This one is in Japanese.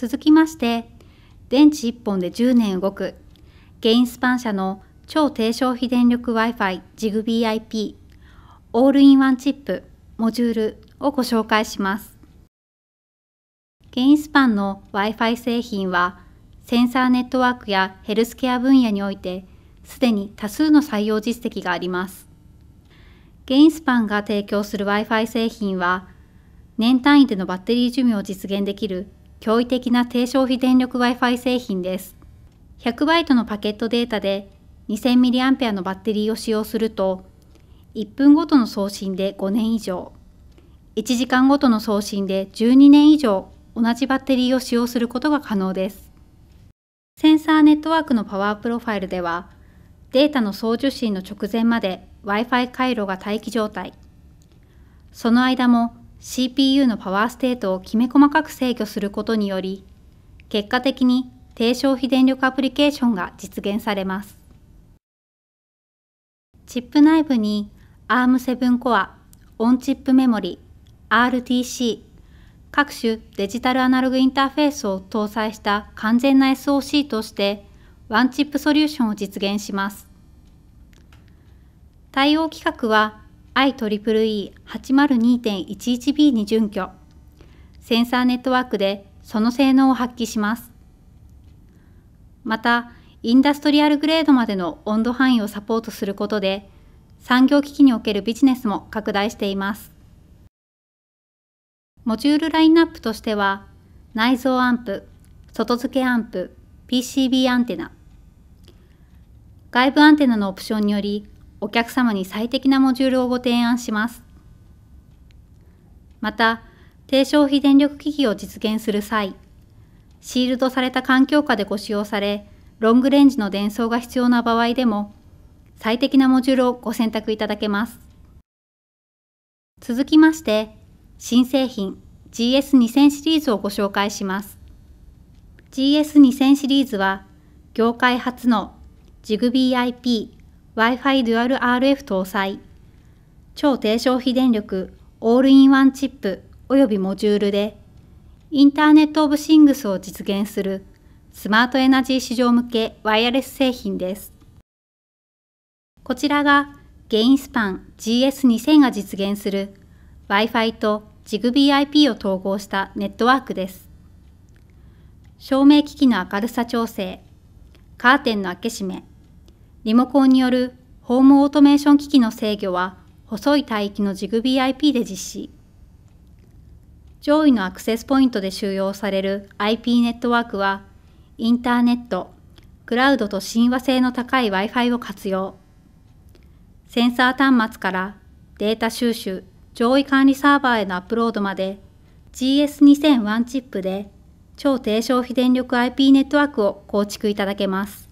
続きまして、電池1本で10年動く、ゲインスパン社の超低消費電力 Wi-Fi ジ i g b i p オールインワンチップモジュールをご紹介します。ゲインスパンの Wi-Fi 製品は、センサーネットワークやヘルスケア分野において、すでに多数の採用実績があります。ゲインスパンが提供する Wi-Fi 製品は、年単位でのバッテリー寿命を実現できる驚異的な低消費電力 Wi-Fi 製品です。100バイトのパケットデータで 2000mAh のバッテリーを使用すると、1分ごとの送信で5年以上、1時間ごとの送信で12年以上同じバッテリーを使用することが可能です。センサーネットワークのパワープロファイルでは、データの送受信の直前まで Wi-Fi 回路が待機状態。その間も CPU のパワーステートをきめ細かく制御することにより、結果的に低消費電力アプリケーションが実現されます。チップ内部に ARM7 コア、オンチップメモリ、RTC、各種デジタルアナログインターフェースを搭載した完全な SOC としてワンチップソリューションを実現します。対応規格は IEEE802.11b に準拠、センサーネットワークでその性能を発揮します。また、インダストリアルグレードまでの温度範囲をサポートすることで、産業機器におけるビジネスも拡大しています。モジュールラインナップとしては、内蔵アンプ、外付けアンプ、PCB アンテナ、外部アンテナのオプションによりお客様に最適なモジュールをご提案します。また、低消費電力機器を実現する際、シールドされた環境下でご使用され、ロングレンジの伝送が必要な場合でも、最適なモジュールをご選択いただけます。続きまして、新製品 GS2000 シリーズをご紹介します。GS2000 シリーズは、業界初の j i g b IP Wi-Fi デュアル RF 搭載、超低消費電力オールインワンチップ及びモジュールで、インターネット・オブ・シングスを実現するスマートエナジー市場向けワイヤレス製品です。こちらがゲインスパン GS2000 が実現する Wi-Fi とジ i g b i p を統合したネットワークです。照明機器の明るさ調整、カーテンの開け閉め、リモコンによるホームオートメーション機器の制御は細い帯域のジグビー IP で実施。上位のアクセスポイントで収容される IP ネットワークは、インターネット、クラウドと親和性の高い Wi-Fi を活用。センサー端末からデータ収集、上位管理サーバーへのアップロードまで GS2001 チップで超低消費電力 IP ネットワークを構築いただけます。